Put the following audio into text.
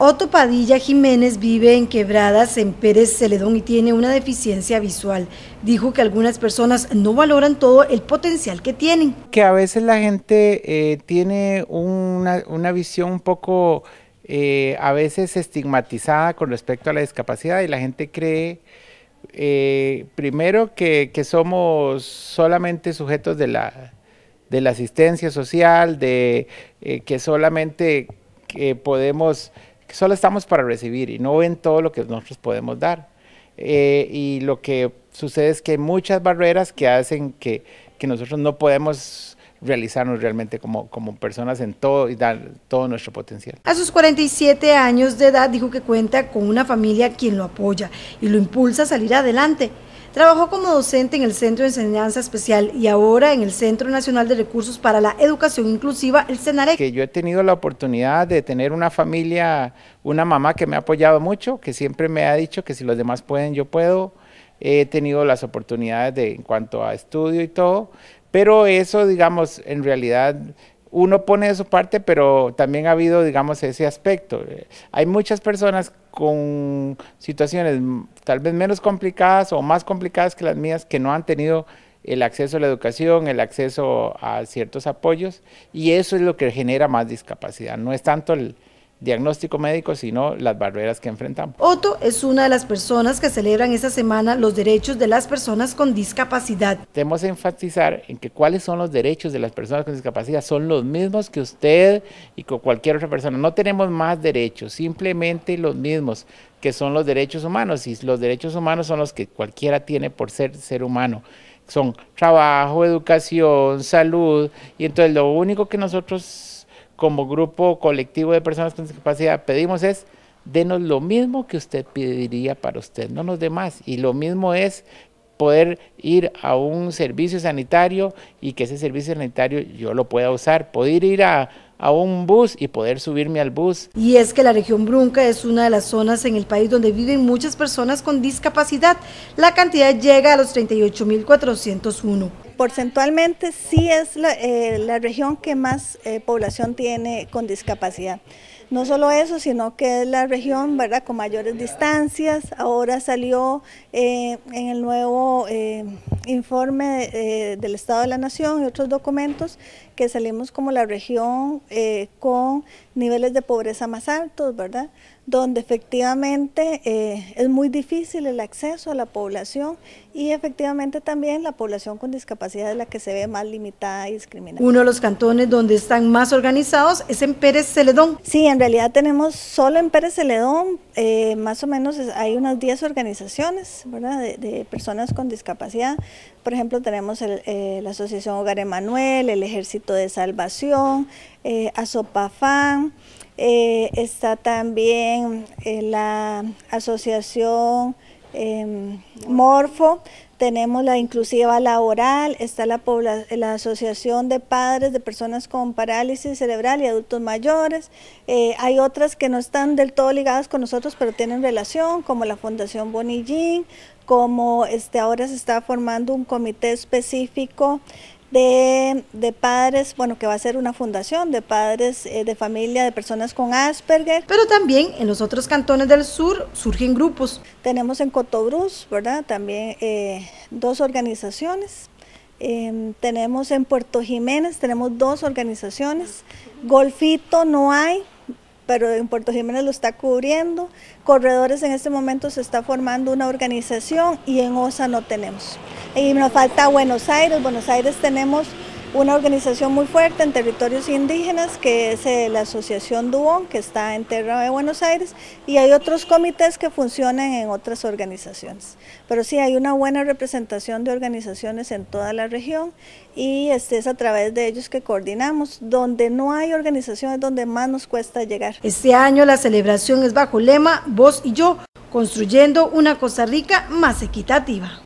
Otto Padilla Jiménez vive en Quebradas, en Pérez Celedón y tiene una deficiencia visual. Dijo que algunas personas no valoran todo el potencial que tienen. Que a veces la gente eh, tiene una, visión un poco, eh, a veces estigmatizada con respecto a la discapacidad y la gente cree, eh, primero, que, somos solamente sujetos de la, de la asistencia social, de que solamente podemos solo estamos para recibir y no ven todo lo que nosotros podemos dar. Eh, y lo que sucede es que hay muchas barreras que hacen que, nosotros no podemos realizarnos realmente como, como personas en todo y dar todo nuestro potencial. A sus 47 años de edad dijo que cuenta con una familia quien lo apoya y lo impulsa a salir adelante Trabajó como docente en el Centro de Enseñanza Especial y ahora en el Centro Nacional de Recursos para la Educación Inclusiva, el CENAREC. Que yo he tenido la oportunidad de tener una familia, una mamá que me ha apoyado mucho, que siempre me ha dicho que si los demás pueden, yo puedo. He tenido las oportunidades de, en cuanto a estudio y todo, pero eso, digamos, en realidad uno pone de su parte, pero también ha habido, digamos, ese aspecto. Hay muchas personas con situaciones tal vez menos complicadas o más complicadas que las mías que no han tenido el acceso a la educación, el acceso a ciertos apoyos, y eso es lo que genera más discapacidad. No es tanto el, diagnóstico médico, sino las barreras que enfrentamos. Otto es una de las personas que celebran esta semana los derechos de las personas con discapacidad. Tenemos que enfatizar en que cuáles son los derechos de las personas con discapacidad. Son los mismos que usted y con cualquier otra persona. No tenemos más derechos, simplemente los mismos que son los derechos humanos. Y los derechos humanos son los que cualquiera tiene por ser ser humano son trabajo, educación, salud, y entonces lo único que nosotros como grupo colectivo de personas con discapacidad pedimos es, denos lo mismo que usted pediría para usted, no nos dé más. Y lo mismo es poder ir a un servicio sanitario y que ese servicio sanitario yo lo pueda usar, poder ir a, un bus y poder subirme al bus. Y es que la región Brunca es una de las zonas en el país donde viven muchas personas con discapacidad. La cantidad llega a los 38.401 porcentualmente sí es la, eh, región que más eh, población tiene con discapacidad. No solo eso, sino que es la región ¿verdad? con mayores distancias. Ahora salió eh, en el nuevo informe del Estado de la Nación y otros documentos que salimos como la región con niveles de pobreza más altos, ¿verdad? donde efectivamente eh, es muy difícil el acceso a la población y efectivamente también la población con discapacidad es la que se ve más limitada y discriminada. Uno de los cantones donde están más organizados es en Pérez Celedón. Sí, en realidad tenemos solo en Pérez Celedón, eh, más o menos hay unas 10 organizaciones De, personas con discapacidad. Por ejemplo, tenemos eh, la Asociación Hogar Emanuel, el Ejército de Salvación, Azopafán, eh, está también eh, la asociación em, Morfo, tenemos la inclusiva laboral, está la, la, asociación de padres de personas con parálisis cerebral y adultos mayores. Eh, hay otras que no están del todo ligadas con nosotros, pero tienen relación, como la Fundación Bonillín, como este, ahora se está formando un comité específico de, padres, bueno, que va a ser una fundación de padres eh, de familia de personas con Asperger. Pero también en los otros cantones del sur surgen grupos. Tenemos en Cotobruz, ¿verdad? También eh, dos organizaciones. Em, tenemos en Puerto Jiménez, tenemos dos organizaciones. Golfito no hay, pero en Puerto Jiménez lo está cubriendo. Corredores en este momento se está formando una organización y en OSA no tenemos. Y nos falta Buenos Aires, Buenos Aires tenemos una organización muy fuerte en territorios indígenas, que es eh, la Asociación Dubón, que está en Terra de Buenos Aires, y hay otros comités que funcionan en otras organizaciones. Pero sí, hay una buena representación de organizaciones en toda la región y este es a través de ellos que coordinamos. Donde no hay organizaciones, donde más nos cuesta llegar. Este año la celebración es bajo el lema Vos y yo, construyendo una Costa Rica más equitativa.